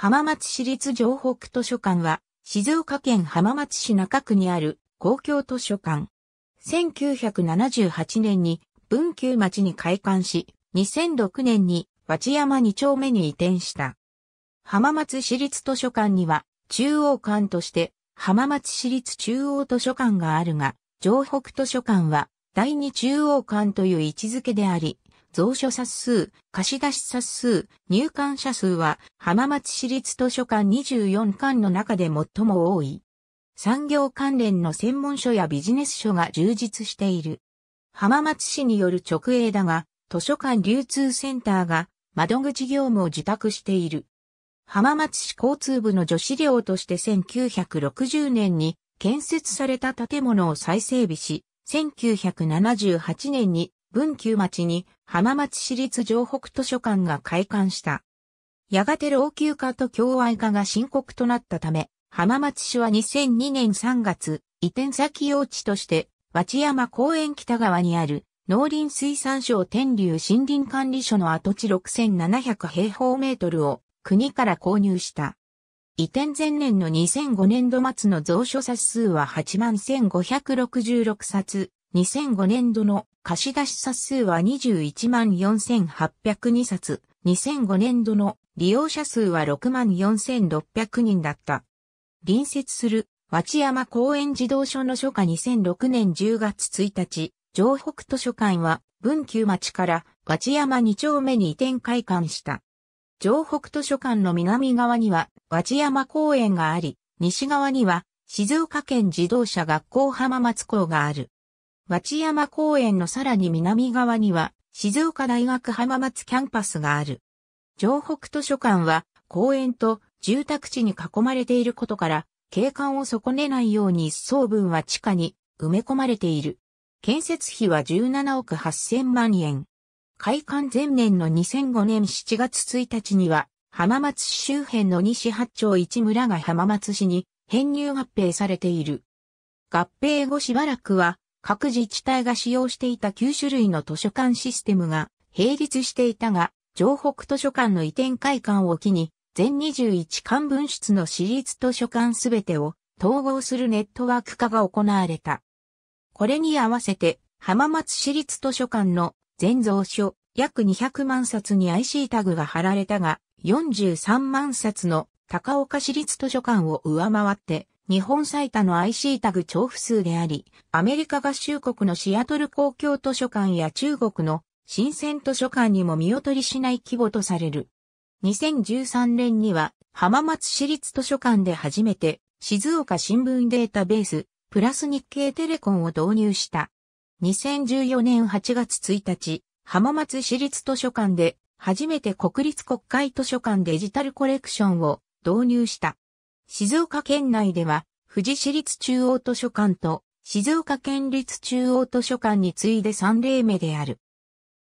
浜松市立城北図書館は、静岡県浜松市中区にある公共図書館。1978年に文久町に開館し、2006年に町山2丁目に移転した。浜松市立図書館には、中央館として浜松市立中央図書館があるが、城北図書館は第二中央館という位置づけであり、蔵書冊数、貸出冊数、入館者数は浜松市立図書館24館の中で最も多い。産業関連の専門書やビジネス書が充実している。浜松市による直営だが、図書館流通センターが窓口業務を受託している。浜松市交通部の女子寮として1960年に建設された建物を再整備し、1978年に文久町に浜松市立城北図書館が開館した。やがて老朽化と共愛化が深刻となったため、浜松市は2002年3月、移転先用地として、和山公園北側にある農林水産省天竜森林管理所の跡地6700平方メートルを国から購入した。移転前年の2005年度末の蔵書冊数は81,566冊、2005年度の貸出冊数は214,802冊、2005年度の利用者数は64,600人だった。隣接する、和知山公園児童書の書家2006年10月1日、城北図書館は、文久町から和知山2丁目に移転開館した。城北図書館の南側には、和知山公園があり、西側には、静岡県自動車学校浜松校がある。町山公園のさらに南側には、静岡大学浜松キャンパスがある。城北図書館は、公園と住宅地に囲まれていることから、景観を損ねないように一層分は地下に埋め込まれている。建設費は17億8000万円。開館前年の2005年7月1日には、浜松市周辺の西八丁一村が浜松市に編入合併されている。合併後しばらくは各自治体が使用していた9種類の図書館システムが並立していたが、城北図書館の移転会館を機に、全21館分室の私立図書館すべてを統合するネットワーク化が行われた。これに合わせて、浜松市立図書館の全蔵書約200万冊に IC タグが貼られたが、43万冊の高岡市立図書館を上回って日本最多の IC タグ調布数であり、アメリカ合衆国のシアトル公共図書館や中国の新鮮図書館にも見劣りしない規模とされる。2013年には浜松市立図書館で初めて静岡新聞データベースプラス日経テレコンを導入した。2014年8月1日、浜松市立図書館で初めて国立国会図書館デジタルコレクションを導入した。静岡県内では、富士市立中央図書館と静岡県立中央図書館に次いで3例目である。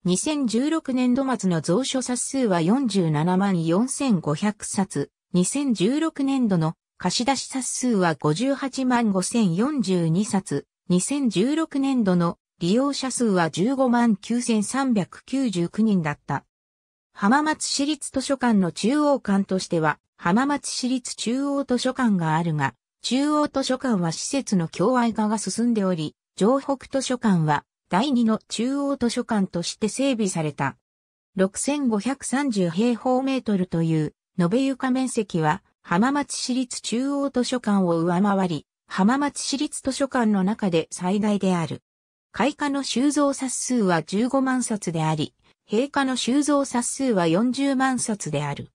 2016年度末の蔵書冊数は47万4500冊、2016年度の貸し出し冊数は58万5042冊、2016年度の利用者数は15万9399人だった。浜松市立図書館の中央館としては、浜松市立中央図書館があるが、中央図書館は施設の共愛化が進んでおり、城北図書館は第二の中央図書館として整備された。6530平方メートルという延べ床面積は浜松市立中央図書館を上回り、浜松市立図書館の中で最大である。開花の収蔵冊数は15万冊であり、閉花の収蔵冊数は40万冊である。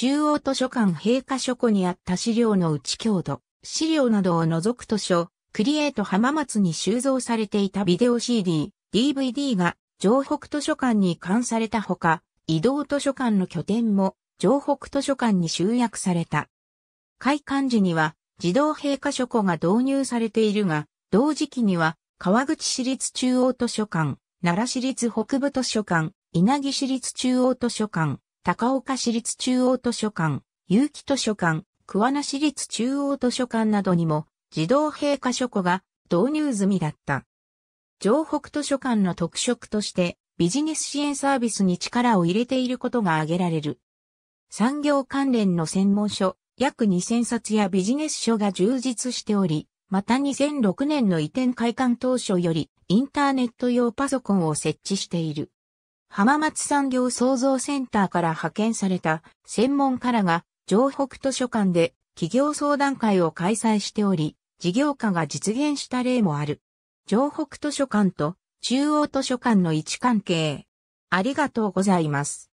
中央図書館閉下書庫にあった資料の内郷土、資料などを除く図書、クリエイト浜松に収蔵されていたビデオ CD、DVD が城北図書館に移管されたほか、移動図書館の拠点も城北図書館に集約された。開館時には自動閉課書庫が導入されているが、同時期には川口市立中央図書館、奈良市立北部図書館、稲城市立中央図書館、高岡市立中央図書館、結城図書館、桑名市立中央図書館などにも自動閉課書庫が導入済みだった。城北図書館の特色としてビジネス支援サービスに力を入れていることが挙げられる。産業関連の専門書、約2000冊やビジネス書が充実しており、また2006年の移転開館当初よりインターネット用パソコンを設置している。浜松産業創造センターから派遣された専門家らが城北図書館で企業相談会を開催しており、事業化が実現した例もある。城北図書館と中央図書館の位置関係。ありがとうございます。